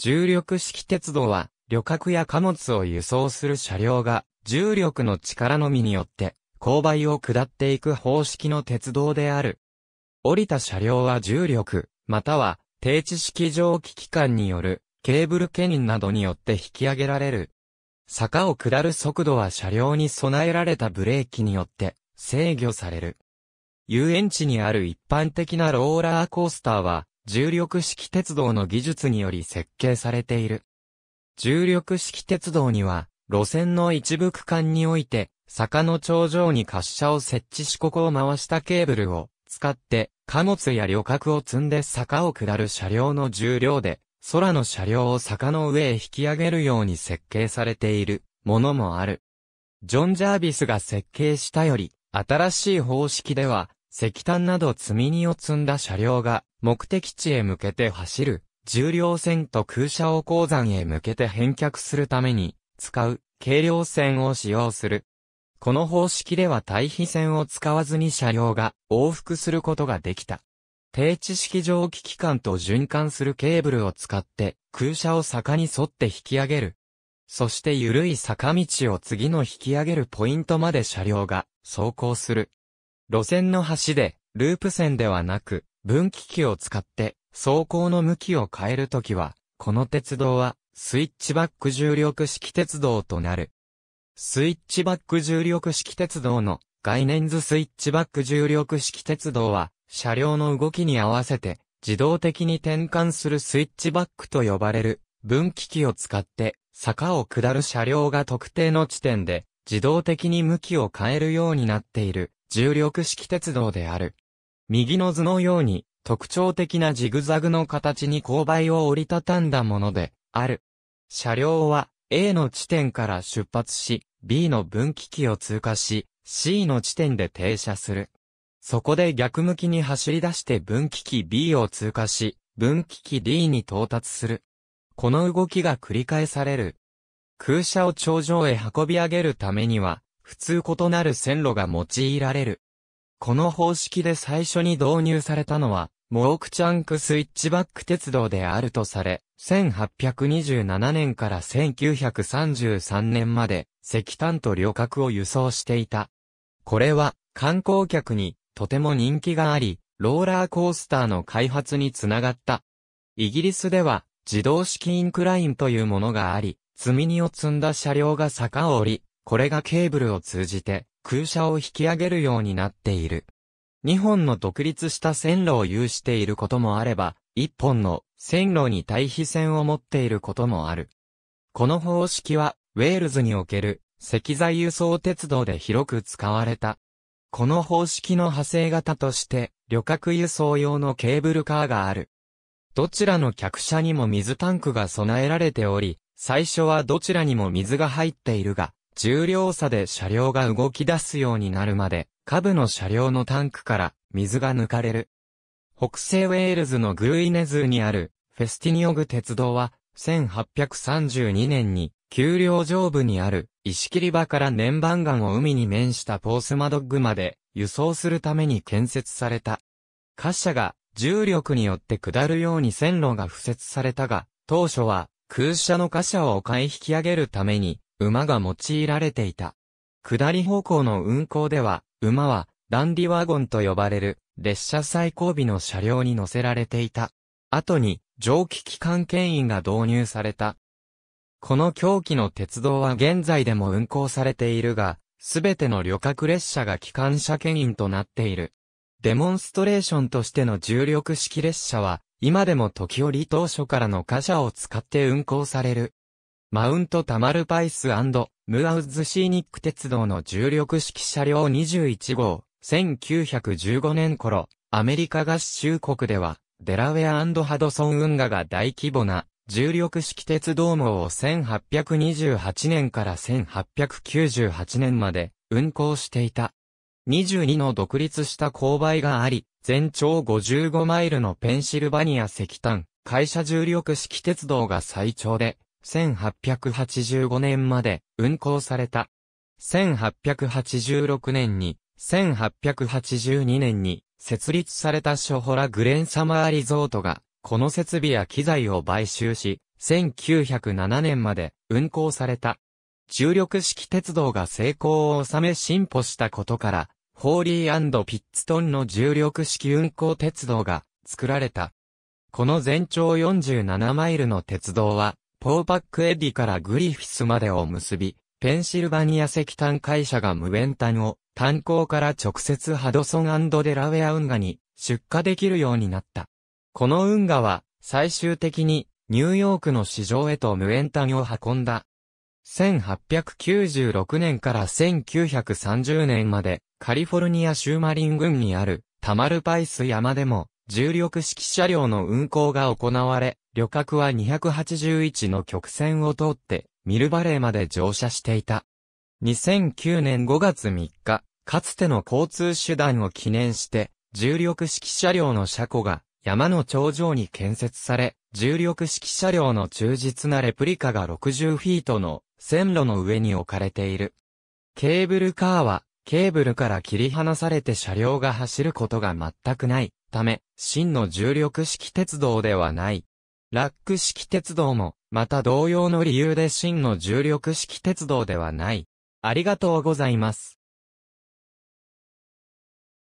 重力式鉄道は、旅客や貨物を輸送する車両が、重力の力のみによって、勾配を下っていく方式の鉄道である。降りた車両は重力、または、定置式蒸気機関による、ケーブルケニンなどによって引き上げられる。坂を下る速度は車両に備えられたブレーキによって、制御される。遊園地にある一般的なローラーコースターは、重力式鉄道の技術により設計されている。重力式鉄道には、路線の一部区間において、坂の頂上に滑車を設置しここを回したケーブルを使って、貨物や旅客を積んで坂を下る車両の重量で、空の車両を坂の上へ引き上げるように設計されているものもある。ジョン・ジャービスが設計したより、新しい方式では、石炭など積み荷を積んだ車両が目的地へ向けて走る、重量線と空車を鉱山へ向けて返却するために使う軽量線を使用する。この方式では対比線を使わずに車両が往復することができた。低知式蒸気機関と循環するケーブルを使って空車を坂に沿って引き上げる。そして緩い坂道を次の引き上げるポイントまで車両が走行する。路線の端で、ループ線ではなく、分岐器を使って、走行の向きを変えるときは、この鉄道は、スイッチバック重力式鉄道となる。スイッチバック重力式鉄道の概念図スイッチバック重力式鉄道は、車両の動きに合わせて、自動的に転換するスイッチバックと呼ばれる、分岐器を使って、坂を下る車両が特定の地点で、自動的に向きを変えるようになっている、重力式鉄道である。右の図のように、特徴的なジグザグの形に勾配を折りたたんだもので、ある。車両は、A の地点から出発し、B の分岐器を通過し、C の地点で停車する。そこで逆向きに走り出して分岐器 B を通過し、分岐器 D に到達する。この動きが繰り返される。空車を頂上へ運び上げるためには、普通異なる線路が用いられる。この方式で最初に導入されたのは、モークチャンクスイッチバック鉄道であるとされ、1827年から1933年まで石炭と旅客を輸送していた。これは観光客にとても人気があり、ローラーコースターの開発につながった。イギリスでは自動式インクラインというものがあり、積み荷を積んだ車両が坂を降り、これがケーブルを通じて空車を引き上げるようになっている。2本の独立した線路を有していることもあれば、1本の線路に対比線を持っていることもある。この方式は、ウェールズにおける石材輸送鉄道で広く使われた。この方式の派生型として、旅客輸送用のケーブルカーがある。どちらの客車にも水タンクが備えられており、最初はどちらにも水が入っているが、重量差で車両が動き出すようになるまで、下部の車両のタンクから水が抜かれる。北西ウェールズのグルイネズーにあるフェスティニオグ鉄道は、1832年に、丘陵上部にある石切り場から年番岩を海に面したポースマドッグまで輸送するために建設された。貨車が重力によって下るように線路が敷設されたが、当初は空車の貨車を買い引き上げるために馬が用いられていた。下り方向の運行では、馬は、ランディワゴンと呼ばれる、列車最後尾の車両に乗せられていた。後に、蒸気機関牽引が導入された。この狂気の鉄道は現在でも運行されているが、すべての旅客列車が機関車牽引となっている。デモンストレーションとしての重力式列車は、今でも時折当初からの貨車を使って運行される。マウントタマルパイスムアウズシーニック鉄道の重力式車両21号、1915年頃、アメリカ合衆国では、デラウェアハドソン運河が大規模な重力式鉄道網を1828年から1898年まで運行していた。22の独立した勾配があり、全長55マイルのペンシルバニア石炭、会社重力式鉄道が最長で、1885年まで運行された。1886年に、1882年に設立されたショホラグレンサマーリゾートが、この設備や機材を買収し、1907年まで運行された。重力式鉄道が成功を収め進歩したことから、ホーリーピッツトンの重力式運行鉄道が作られた。この全長47マイルの鉄道は、ポーパックエディからグリフィスまでを結び、ペンシルバニア石炭会社が無タ炭を炭鉱から直接ハドソンデラウェア運河に出荷できるようになった。この運河は最終的にニューヨークの市場へと無タ炭を運んだ。1896年から1930年までカリフォルニア州マリン郡にあるタマルパイス山でも重力式車両の運行が行われ、旅客は281の曲線を通って、ミルバレーまで乗車していた。2009年5月3日、かつての交通手段を記念して、重力式車両の車庫が山の頂上に建設され、重力式車両の忠実なレプリカが60フィートの線路の上に置かれている。ケーブルカーはケーブルから切り離されて車両が走ることが全くないため、真の重力式鉄道ではない。ラック式鉄道も、また同様の理由で真の重力式鉄道ではない。ありがとうございます。